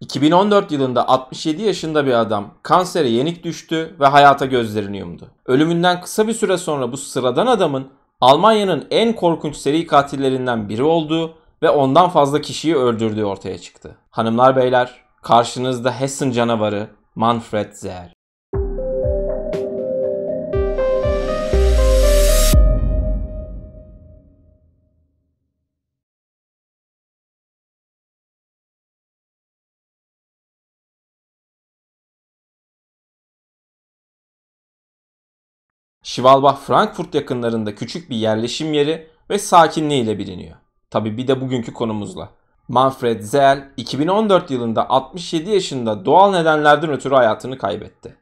2014 yılında 67 yaşında bir adam kansere yenik düştü ve hayata gözlerini yumdu. Ölümünden kısa bir süre sonra bu sıradan adamın Almanya'nın en korkunç seri katillerinden biri olduğu ve ondan fazla kişiyi öldürdüğü ortaya çıktı. Hanımlar beyler, karşınızda Hessen canavarı Manfred Zehr. Şivalbach Frankfurt yakınlarında küçük bir yerleşim yeri ve sakinliğiyle biliniyor. Tabi bir de bugünkü konumuzla. Manfred Zell 2014 yılında 67 yaşında doğal nedenlerden ötürü hayatını kaybetti.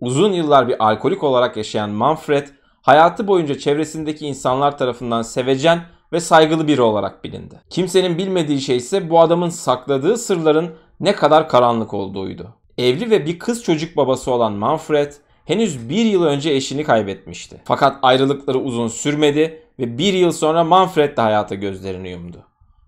Uzun yıllar bir alkolik olarak yaşayan Manfred, hayatı boyunca çevresindeki insanlar tarafından sevecen ve saygılı biri olarak bilindi. Kimsenin bilmediği şey ise bu adamın sakladığı sırların ne kadar karanlık olduğuydu. Evli ve bir kız çocuk babası olan Manfred, henüz bir yıl önce eşini kaybetmişti. Fakat ayrılıkları uzun sürmedi ve bir yıl sonra Manfred de hayata gözlerini yumdu.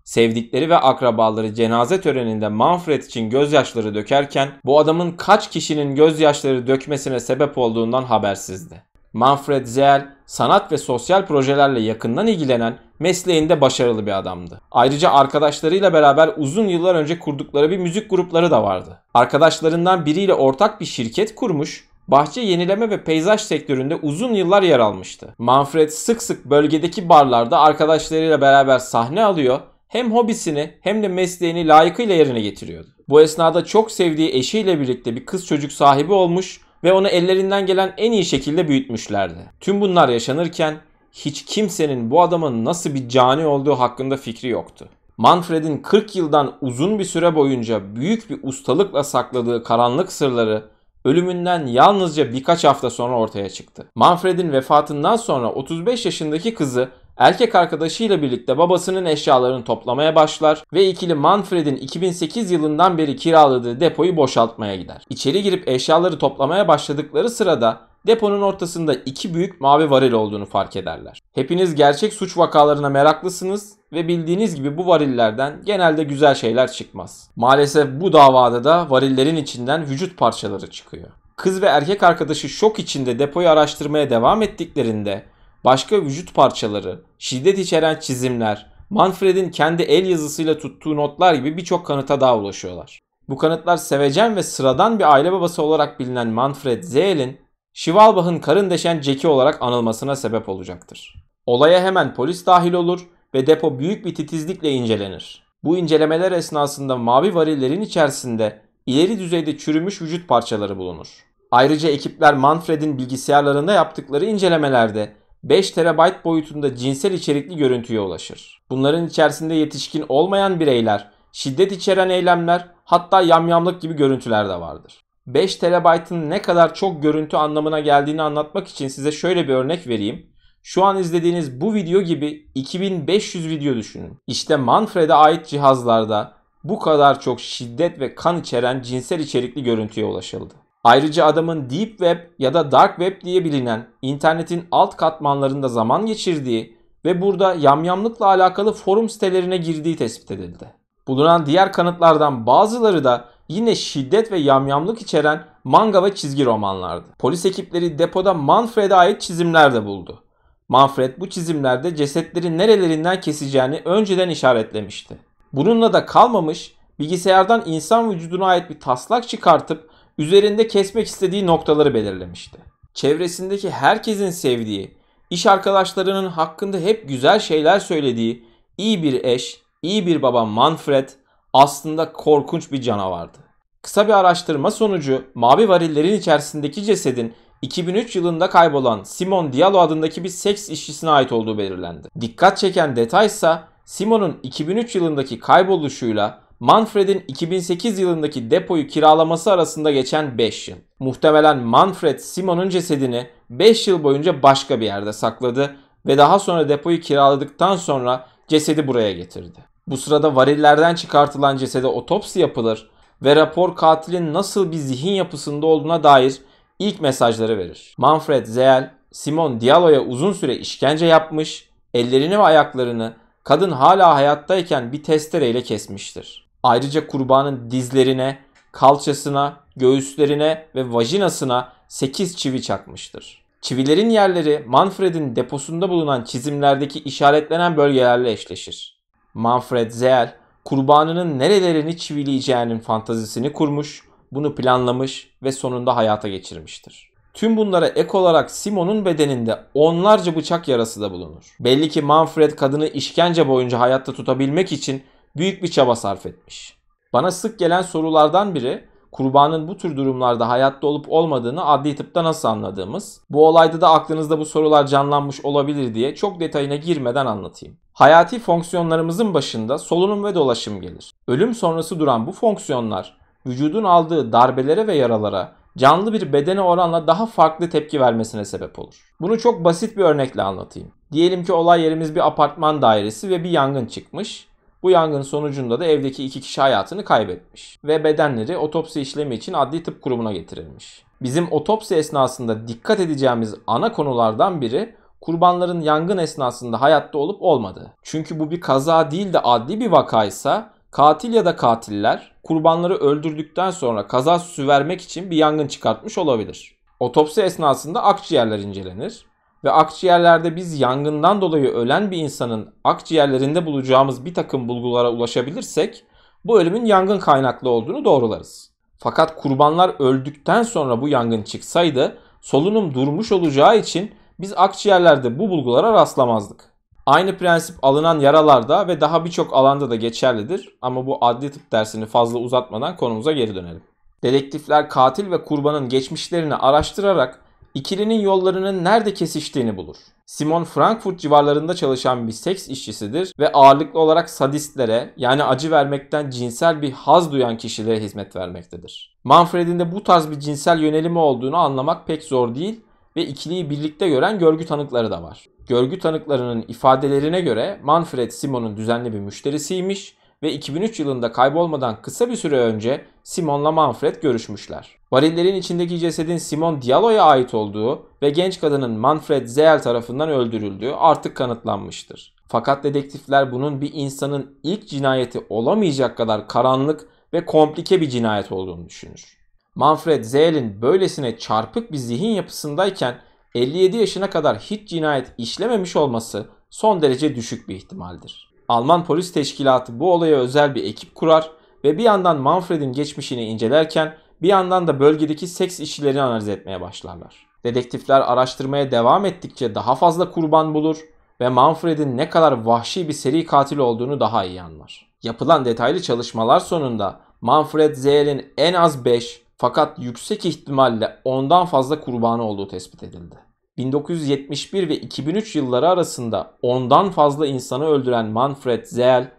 Sevdikleri ve akrabaları cenaze töreninde Manfred için gözyaşları dökerken bu adamın kaç kişinin gözyaşları dökmesine sebep olduğundan habersizdi. Manfred Zell sanat ve sosyal projelerle yakından ilgilenen mesleğinde başarılı bir adamdı. Ayrıca arkadaşlarıyla beraber uzun yıllar önce kurdukları bir müzik grupları da vardı. Arkadaşlarından biriyle ortak bir şirket kurmuş bahçe yenileme ve peyzaj sektöründe uzun yıllar yer almıştı. Manfred sık sık bölgedeki barlarda arkadaşlarıyla beraber sahne alıyor, hem hobisini hem de mesleğini layıkıyla yerine getiriyordu. Bu esnada çok sevdiği eşiyle birlikte bir kız çocuk sahibi olmuş ve onu ellerinden gelen en iyi şekilde büyütmüşlerdi. Tüm bunlar yaşanırken hiç kimsenin bu adamın nasıl bir cani olduğu hakkında fikri yoktu. Manfred'in 40 yıldan uzun bir süre boyunca büyük bir ustalıkla sakladığı karanlık sırları ölümünden yalnızca birkaç hafta sonra ortaya çıktı. Manfred'in vefatından sonra 35 yaşındaki kızı erkek arkadaşıyla birlikte babasının eşyalarını toplamaya başlar ve ikili Manfred'in 2008 yılından beri kiraladığı depoyu boşaltmaya gider. İçeri girip eşyaları toplamaya başladıkları sırada deponun ortasında iki büyük mavi varil olduğunu fark ederler. Hepiniz gerçek suç vakalarına meraklısınız ve bildiğiniz gibi bu varillerden genelde güzel şeyler çıkmaz. Maalesef bu davada da varillerin içinden vücut parçaları çıkıyor. Kız ve erkek arkadaşı şok içinde depoyu araştırmaya devam ettiklerinde başka vücut parçaları, şiddet içeren çizimler, Manfred'in kendi el yazısıyla tuttuğu notlar gibi birçok kanıta daha ulaşıyorlar. Bu kanıtlar sevecen ve sıradan bir aile babası olarak bilinen Manfred Zell'in Şivalbah'ın karın deşen Jack'i olarak anılmasına sebep olacaktır. Olaya hemen polis dahil olur ve depo büyük bir titizlikle incelenir. Bu incelemeler esnasında mavi varillerin içerisinde ileri düzeyde çürümüş vücut parçaları bulunur. Ayrıca ekipler Manfred'in bilgisayarlarında yaptıkları incelemelerde 5 TB boyutunda cinsel içerikli görüntüye ulaşır. Bunların içerisinde yetişkin olmayan bireyler, şiddet içeren eylemler hatta yamyamlık gibi görüntüler de vardır. 5 TB'ın ne kadar çok görüntü anlamına geldiğini anlatmak için size şöyle bir örnek vereyim. Şu an izlediğiniz bu video gibi 2500 video düşünün. İşte Manfred'e ait cihazlarda bu kadar çok şiddet ve kan içeren cinsel içerikli görüntüye ulaşıldı. Ayrıca adamın Deep Web ya da Dark Web diye bilinen internetin alt katmanlarında zaman geçirdiği ve burada yamyamlıkla alakalı forum sitelerine girdiği tespit edildi. Bulunan diğer kanıtlardan bazıları da yine şiddet ve yamyamlık içeren manga ve çizgi romanlardı. Polis ekipleri depoda Manfred'e ait çizimler de buldu. Manfred bu çizimlerde cesetleri nerelerinden keseceğini önceden işaretlemişti. Bununla da kalmamış bilgisayardan insan vücuduna ait bir taslak çıkartıp üzerinde kesmek istediği noktaları belirlemişti. Çevresindeki herkesin sevdiği, iş arkadaşlarının hakkında hep güzel şeyler söylediği iyi bir eş, iyi bir baba Manfred aslında korkunç bir canavardı. Kısa bir araştırma sonucu mavi varillerin içerisindeki cesedin 2003 yılında kaybolan Simon Diallo adındaki bir seks işçisine ait olduğu belirlendi. Dikkat çeken detay ise Simon'un 2003 yılındaki kayboluşuyla Manfred'in 2008 yılındaki depoyu kiralaması arasında geçen 5 yıl. Muhtemelen Manfred Simon'un cesedini 5 yıl boyunca başka bir yerde sakladı ve daha sonra depoyu kiraladıktan sonra cesedi buraya getirdi. Bu sırada varillerden çıkartılan cesede otopsi yapılır ve rapor katilin nasıl bir zihin yapısında olduğuna dair ilk mesajları verir. Manfred Zell, Simon Diallo'ya uzun süre işkence yapmış, ellerini ve ayaklarını kadın hala hayattayken bir testereyle kesmiştir. Ayrıca kurbanın dizlerine, kalçasına, göğüslerine ve vajinasına 8 çivi çakmıştır. Çivilerin yerleri Manfred'in deposunda bulunan çizimlerdeki işaretlenen bölgelerle eşleşir. Manfred Zell kurbanının nerelerini çivileyeceğinin fantazisini kurmuş, bunu planlamış ve sonunda hayata geçirmiştir. Tüm bunlara ek olarak Simon'un bedeninde onlarca bıçak yarası da bulunur. Belli ki Manfred kadını işkence boyunca hayatta tutabilmek için büyük bir çaba sarf etmiş. Bana sık gelen sorulardan biri kurbanın bu tür durumlarda hayatta olup olmadığını adli tıpta nasıl anladığımız, bu olayda da aklınızda bu sorular canlanmış olabilir diye çok detayına girmeden anlatayım. Hayati fonksiyonlarımızın başında solunum ve dolaşım gelir. Ölüm sonrası duran bu fonksiyonlar vücudun aldığı darbelere ve yaralara canlı bir bedene oranla daha farklı tepki vermesine sebep olur. Bunu çok basit bir örnekle anlatayım. Diyelim ki olay yerimiz bir apartman dairesi ve bir yangın çıkmış. Bu yangın sonucunda da evdeki iki kişi hayatını kaybetmiş ve bedenleri otopsi işlemi için adli tıp kurumuna getirilmiş. Bizim otopsi esnasında dikkat edeceğimiz ana konulardan biri kurbanların yangın esnasında hayatta olup olmadı. Çünkü bu bir kaza değil de adli bir vakaysa katil ya da katiller kurbanları öldürdükten sonra kaza süsü vermek için bir yangın çıkartmış olabilir. Otopsi esnasında akciğerler incelenir ve akciğerlerde biz yangından dolayı ölen bir insanın akciğerlerinde bulacağımız bir takım bulgulara ulaşabilirsek bu ölümün yangın kaynaklı olduğunu doğrularız. Fakat kurbanlar öldükten sonra bu yangın çıksaydı solunum durmuş olacağı için biz akciğerlerde bu bulgulara rastlamazdık. Aynı prensip alınan yaralarda ve daha birçok alanda da geçerlidir ama bu adli tıp dersini fazla uzatmadan konumuza geri dönelim. Dedektifler katil ve kurbanın geçmişlerini araştırarak ikilinin yollarının nerede kesiştiğini bulur. Simon Frankfurt civarlarında çalışan bir seks işçisidir ve ağırlıklı olarak sadistlere yani acı vermekten cinsel bir haz duyan kişilere hizmet vermektedir. Manfred'in de bu tarz bir cinsel yönelimi olduğunu anlamak pek zor değil ve ikiliyi birlikte gören görgü tanıkları da var. Görgü tanıklarının ifadelerine göre Manfred Simon'un düzenli bir müşterisiymiş ve 2003 yılında kaybolmadan kısa bir süre önce Simon'la Manfred görüşmüşler. Varillerin içindeki cesedin Simon Diallo'ya ait olduğu ve genç kadının Manfred Zeel tarafından öldürüldüğü artık kanıtlanmıştır. Fakat dedektifler bunun bir insanın ilk cinayeti olamayacak kadar karanlık ve komplike bir cinayet olduğunu düşünür. Manfred Zeel'in böylesine çarpık bir zihin yapısındayken 57 yaşına kadar hiç cinayet işlememiş olması son derece düşük bir ihtimaldir. Alman polis teşkilatı bu olaya özel bir ekip kurar ve bir yandan Manfred'in geçmişini incelerken bir yandan da bölgedeki seks işçilerini analiz etmeye başlarlar. Dedektifler araştırmaya devam ettikçe daha fazla kurban bulur ve Manfred'in ne kadar vahşi bir seri katil olduğunu daha iyi anlar. Yapılan detaylı çalışmalar sonunda Manfred Zell'in en az 5 fakat yüksek ihtimalle ondan fazla kurbanı olduğu tespit edildi. 1971 ve 2003 yılları arasında ondan fazla insanı öldüren Manfred Zell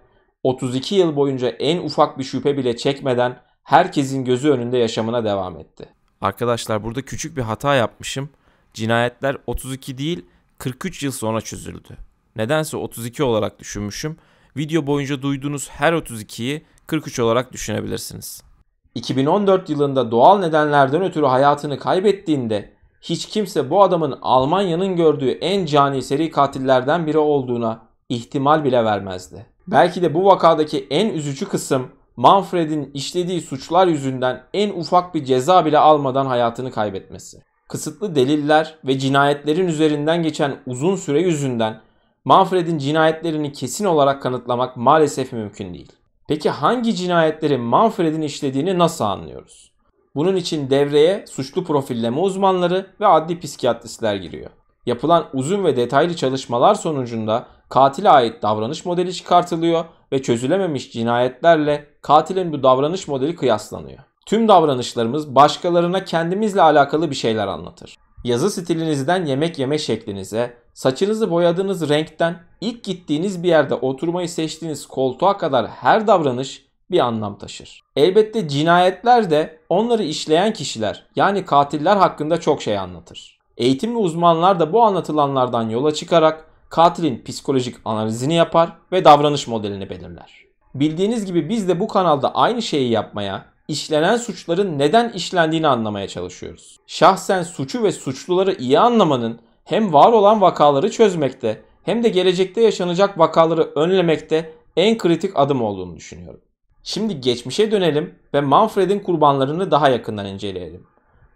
32 yıl boyunca en ufak bir şüphe bile çekmeden herkesin gözü önünde yaşamına devam etti. Arkadaşlar burada küçük bir hata yapmışım. Cinayetler 32 değil 43 yıl sonra çözüldü. Nedense 32 olarak düşünmüşüm. Video boyunca duyduğunuz her 32'yi 43 olarak düşünebilirsiniz. 2014 yılında doğal nedenlerden ötürü hayatını kaybettiğinde hiç kimse bu adamın Almanya'nın gördüğü en cani seri katillerden biri olduğuna ihtimal bile vermezdi. Belki de bu vakadaki en üzücü kısım Manfred'in işlediği suçlar yüzünden en ufak bir ceza bile almadan hayatını kaybetmesi. Kısıtlı deliller ve cinayetlerin üzerinden geçen uzun süre yüzünden Manfred'in cinayetlerini kesin olarak kanıtlamak maalesef mümkün değil. Peki hangi cinayetleri Manfred'in işlediğini nasıl anlıyoruz? Bunun için devreye suçlu profilleme uzmanları ve adli psikiyatristler giriyor. Yapılan uzun ve detaylı çalışmalar sonucunda katile ait davranış modeli çıkartılıyor ve çözülememiş cinayetlerle katilin bu davranış modeli kıyaslanıyor. Tüm davranışlarımız başkalarına kendimizle alakalı bir şeyler anlatır. Yazı stilinizden yemek yeme şeklinize, saçınızı boyadığınız renkten ilk gittiğiniz bir yerde oturmayı seçtiğiniz koltuğa kadar her davranış bir anlam taşır. Elbette cinayetler de onları işleyen kişiler yani katiller hakkında çok şey anlatır. Eğitimli uzmanlar da bu anlatılanlardan yola çıkarak katilin psikolojik analizini yapar ve davranış modelini belirler. Bildiğiniz gibi biz de bu kanalda aynı şeyi yapmaya, işlenen suçların neden işlendiğini anlamaya çalışıyoruz. Şahsen suçu ve suçluları iyi anlamanın hem var olan vakaları çözmekte hem de gelecekte yaşanacak vakaları önlemekte en kritik adım olduğunu düşünüyorum. Şimdi geçmişe dönelim ve Manfred'in kurbanlarını daha yakından inceleyelim.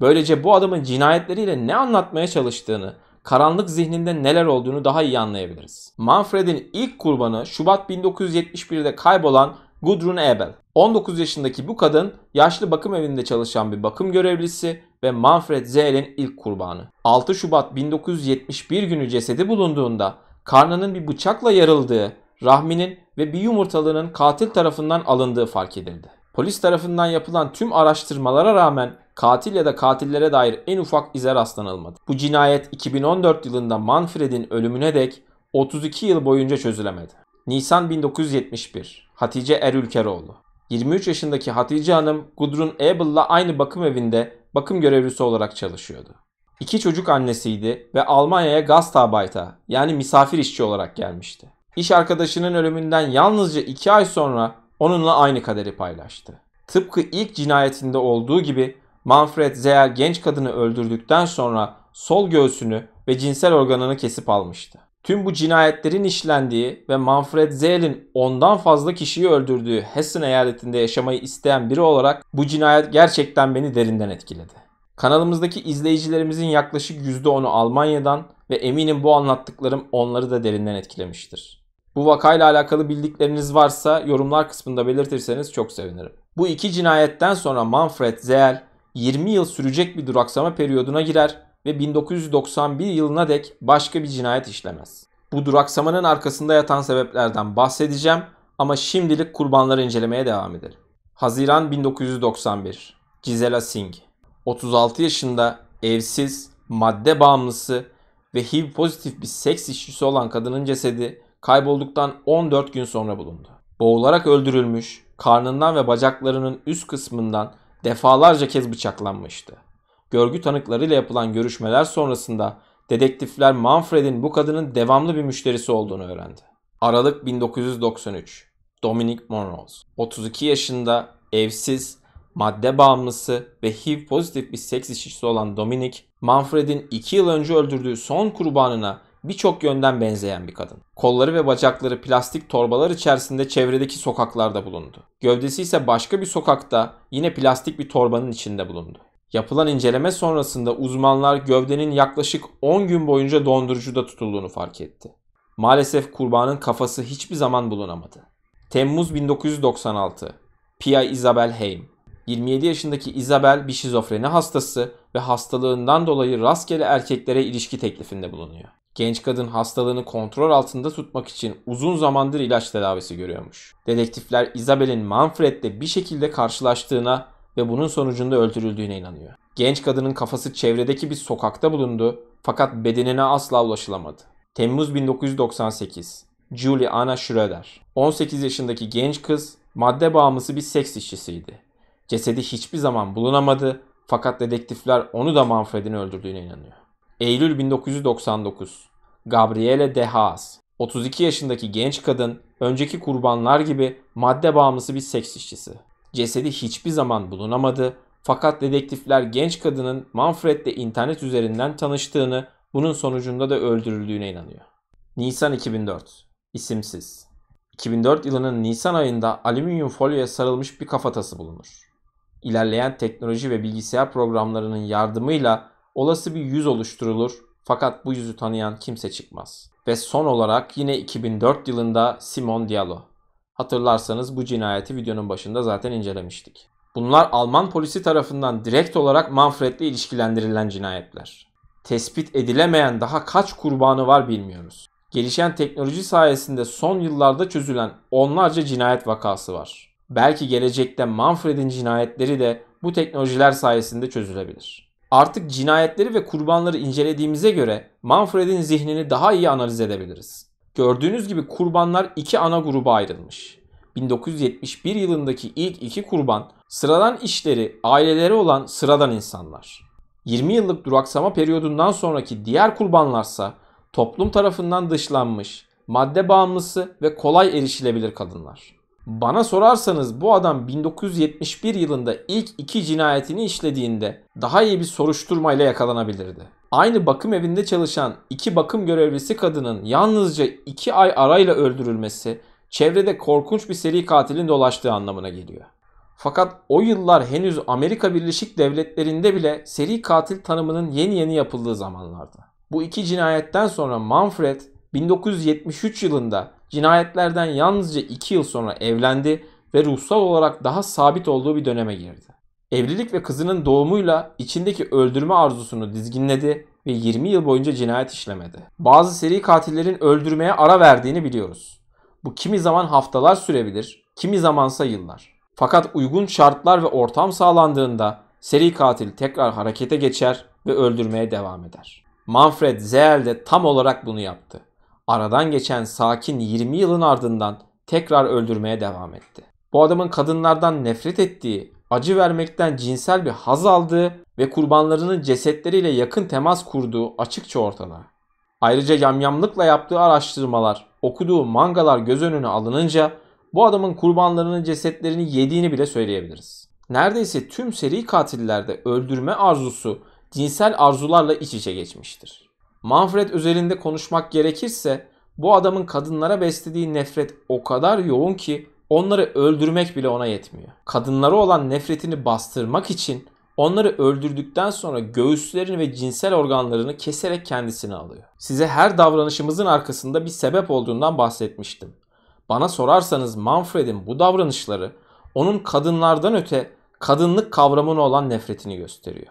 Böylece bu adamın cinayetleriyle ne anlatmaya çalıştığını, karanlık zihninde neler olduğunu daha iyi anlayabiliriz. Manfred'in ilk kurbanı Şubat 1971'de kaybolan Gudrun Ebel. 19 yaşındaki bu kadın yaşlı bakım evinde çalışan bir bakım görevlisi ve Manfred Zehl'in ilk kurbanı. 6 Şubat 1971 günü cesedi bulunduğunda karnının bir bıçakla yarıldığı, rahminin ve bir yumurtalının katil tarafından alındığı fark edildi. Polis tarafından yapılan tüm araştırmalara rağmen katil ya da katillere dair en ufak ize rastlanılmadı. Bu cinayet 2014 yılında Manfred'in ölümüne dek 32 yıl boyunca çözülemedi. Nisan 1971 Hatice Erülkeroğlu 23 yaşındaki Hatice Hanım Gudrun Abel'la aynı bakım evinde bakım görevlisi olarak çalışıyordu. İki çocuk annesiydi ve Almanya'ya Gastarbeiter'a yani misafir işçi olarak gelmişti. İş arkadaşının ölümünden yalnızca 2 ay sonra onunla aynı kaderi paylaştı. Tıpkı ilk cinayetinde olduğu gibi Manfred Zeyer genç kadını öldürdükten sonra sol göğsünü ve cinsel organını kesip almıştı. Tüm bu cinayetlerin işlendiği ve Manfred Zell'in ondan fazla kişiyi öldürdüğü Hessen eyaletinde yaşamayı isteyen biri olarak bu cinayet gerçekten beni derinden etkiledi. Kanalımızdaki izleyicilerimizin yaklaşık %10'u Almanya'dan ve eminim bu anlattıklarım onları da derinden etkilemiştir. Bu vakayla alakalı bildikleriniz varsa yorumlar kısmında belirtirseniz çok sevinirim. Bu iki cinayetten sonra Manfred Zell 20 yıl sürecek bir duraksama periyoduna girer ve 1991 yılına dek başka bir cinayet işlemez. Bu duraksamanın arkasında yatan sebeplerden bahsedeceğim ama şimdilik kurbanları incelemeye devam edelim. Haziran 1991 Gisela Singh 36 yaşında evsiz, madde bağımlısı ve HIV pozitif bir seks işçisi olan kadının cesedi kaybolduktan 14 gün sonra bulundu. Boğularak öldürülmüş, karnından ve bacaklarının üst kısmından defalarca kez bıçaklanmıştı. Görgü tanıklarıyla yapılan görüşmeler sonrasında dedektifler Manfred'in bu kadının devamlı bir müşterisi olduğunu öğrendi. Aralık 1993 Dominic Monrose. 32 yaşında evsiz, madde bağımlısı ve HIV pozitif bir seks işçisi olan Dominic, Manfred'in 2 yıl önce öldürdüğü son kurbanına birçok yönden benzeyen bir kadın. Kolları ve bacakları plastik torbalar içerisinde çevredeki sokaklarda bulundu. Gövdesi ise başka bir sokakta yine plastik bir torbanın içinde bulundu. Yapılan inceleme sonrasında uzmanlar gövdenin yaklaşık 10 gün boyunca dondurucuda tutulduğunu fark etti. Maalesef kurbanın kafası hiçbir zaman bulunamadı. Temmuz 1996 Pia Isabel Heim 27 yaşındaki Isabel bir şizofreni hastası ve hastalığından dolayı rastgele erkeklere ilişki teklifinde bulunuyor. Genç kadın hastalığını kontrol altında tutmak için uzun zamandır ilaç tedavisi görüyormuş. Dedektifler Isabel'in Manfred'le bir şekilde karşılaştığına ve bunun sonucunda öldürüldüğüne inanıyor. Genç kadının kafası çevredeki bir sokakta bulundu fakat bedenine asla ulaşılamadı. Temmuz 1998 Julie Anna Schroeder 18 yaşındaki genç kız madde bağımlısı bir seks işçisiydi. Cesedi hiçbir zaman bulunamadı fakat dedektifler onu da Manfred'in öldürdüğüne inanıyor. Eylül 1999 Gabriele De Haas 32 yaşındaki genç kadın önceki kurbanlar gibi madde bağımlısı bir seks işçisi. Cesedi hiçbir zaman bulunamadı fakat dedektifler genç kadının Manfred'le internet üzerinden tanıştığını, bunun sonucunda da öldürüldüğüne inanıyor. Nisan 2004 İsimsiz 2004 yılının Nisan ayında alüminyum folyoya sarılmış bir kafatası bulunur. İlerleyen teknoloji ve bilgisayar programlarının yardımıyla olası bir yüz oluşturulur fakat bu yüzü tanıyan kimse çıkmaz. Ve son olarak yine 2004 yılında Simon Diallo. Hatırlarsanız bu cinayeti videonun başında zaten incelemiştik. Bunlar Alman polisi tarafından direkt olarak Manfred'le ilişkilendirilen cinayetler. Tespit edilemeyen daha kaç kurbanı var bilmiyoruz. Gelişen teknoloji sayesinde son yıllarda çözülen onlarca cinayet vakası var. Belki gelecekte Manfred'in cinayetleri de bu teknolojiler sayesinde çözülebilir. Artık cinayetleri ve kurbanları incelediğimize göre Manfred'in zihnini daha iyi analiz edebiliriz. Gördüğünüz gibi kurbanlar iki ana gruba ayrılmış. 1971 yılındaki ilk iki kurban sıradan işleri, aileleri olan sıradan insanlar. 20 yıllık duraksama periyodundan sonraki diğer kurbanlarsa toplum tarafından dışlanmış, madde bağımlısı ve kolay erişilebilir kadınlar. Bana sorarsanız bu adam 1971 yılında ilk iki cinayetini işlediğinde daha iyi bir soruşturmayla yakalanabilirdi. Aynı bakım evinde çalışan iki bakım görevlisi kadının yalnızca iki ay arayla öldürülmesi çevrede korkunç bir seri katilin dolaştığı anlamına geliyor. Fakat o yıllar henüz Amerika Birleşik Devletleri'nde bile seri katil tanımının yeni yeni yapıldığı zamanlardı. Bu iki cinayetten sonra Manfred 1973 yılında cinayetlerden yalnızca 2 yıl sonra evlendi ve ruhsal olarak daha sabit olduğu bir döneme girdi. Evlilik ve kızının doğumuyla içindeki öldürme arzusunu dizginledi ve 20 yıl boyunca cinayet işlemedi. Bazı seri katillerin öldürmeye ara verdiğini biliyoruz. Bu kimi zaman haftalar sürebilir, kimi zamansa yıllar. Fakat uygun şartlar ve ortam sağlandığında seri katil tekrar harekete geçer ve öldürmeye devam eder. Manfred Zell de tam olarak bunu yaptı aradan geçen sakin 20 yılın ardından tekrar öldürmeye devam etti. Bu adamın kadınlardan nefret ettiği, acı vermekten cinsel bir haz aldığı ve kurbanlarının cesetleriyle yakın temas kurduğu açıkça ortada. Ayrıca yamyamlıkla yaptığı araştırmalar, okuduğu mangalar göz önüne alınınca bu adamın kurbanlarının cesetlerini yediğini bile söyleyebiliriz. Neredeyse tüm seri katillerde öldürme arzusu cinsel arzularla iç içe geçmiştir. Manfred özelinde konuşmak gerekirse bu adamın kadınlara beslediği nefret o kadar yoğun ki onları öldürmek bile ona yetmiyor. Kadınlara olan nefretini bastırmak için onları öldürdükten sonra göğüslerini ve cinsel organlarını keserek kendisini alıyor. Size her davranışımızın arkasında bir sebep olduğundan bahsetmiştim. Bana sorarsanız Manfred'in bu davranışları onun kadınlardan öte kadınlık kavramına olan nefretini gösteriyor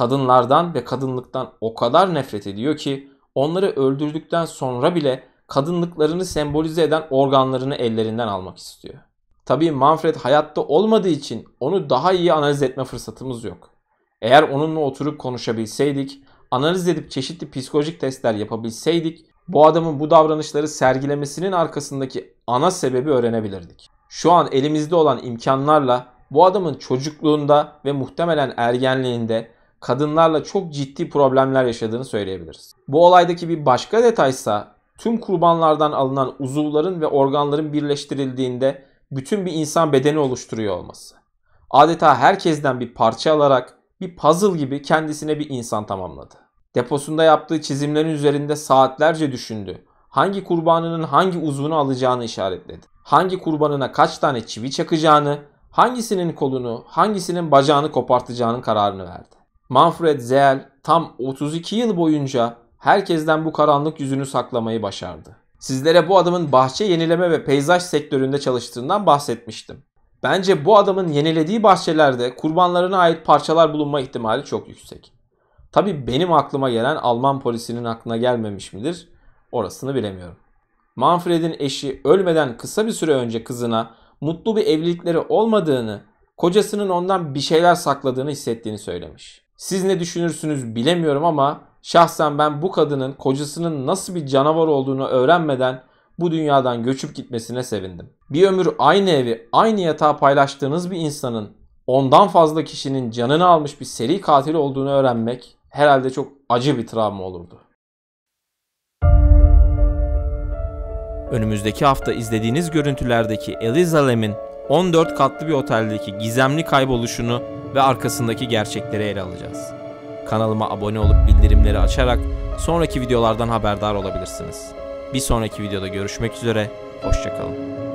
kadınlardan ve kadınlıktan o kadar nefret ediyor ki onları öldürdükten sonra bile kadınlıklarını sembolize eden organlarını ellerinden almak istiyor. Tabii Manfred hayatta olmadığı için onu daha iyi analiz etme fırsatımız yok. Eğer onunla oturup konuşabilseydik, analiz edip çeşitli psikolojik testler yapabilseydik, bu adamın bu davranışları sergilemesinin arkasındaki ana sebebi öğrenebilirdik. Şu an elimizde olan imkanlarla bu adamın çocukluğunda ve muhtemelen ergenliğinde kadınlarla çok ciddi problemler yaşadığını söyleyebiliriz. Bu olaydaki bir başka detaysa tüm kurbanlardan alınan uzuvların ve organların birleştirildiğinde bütün bir insan bedeni oluşturuyor olması. Adeta herkesten bir parça alarak bir puzzle gibi kendisine bir insan tamamladı. Deposunda yaptığı çizimlerin üzerinde saatlerce düşündü. Hangi kurbanının hangi uzvunu alacağını işaretledi. Hangi kurbanına kaç tane çivi çakacağını, hangisinin kolunu, hangisinin bacağını kopartacağının kararını verdi. Manfred Zell tam 32 yıl boyunca herkesten bu karanlık yüzünü saklamayı başardı. Sizlere bu adamın bahçe yenileme ve peyzaj sektöründe çalıştığından bahsetmiştim. Bence bu adamın yenilediği bahçelerde kurbanlarına ait parçalar bulunma ihtimali çok yüksek. Tabi benim aklıma gelen Alman polisinin aklına gelmemiş midir? Orasını bilemiyorum. Manfred'in eşi ölmeden kısa bir süre önce kızına mutlu bir evlilikleri olmadığını, kocasının ondan bir şeyler sakladığını hissettiğini söylemiş. Siz ne düşünürsünüz bilemiyorum ama şahsen ben bu kadının kocasının nasıl bir canavar olduğunu öğrenmeden bu dünyadan göçüp gitmesine sevindim. Bir ömür aynı evi, aynı yatağı paylaştığınız bir insanın ondan fazla kişinin canını almış bir seri katil olduğunu öğrenmek herhalde çok acı bir travma olurdu. Önümüzdeki hafta izlediğiniz görüntülerdeki Eliza 14 katlı bir oteldeki gizemli kayboluşunu ve arkasındaki gerçekleri ele alacağız. Kanalıma abone olup bildirimleri açarak sonraki videolardan haberdar olabilirsiniz. Bir sonraki videoda görüşmek üzere, hoşçakalın.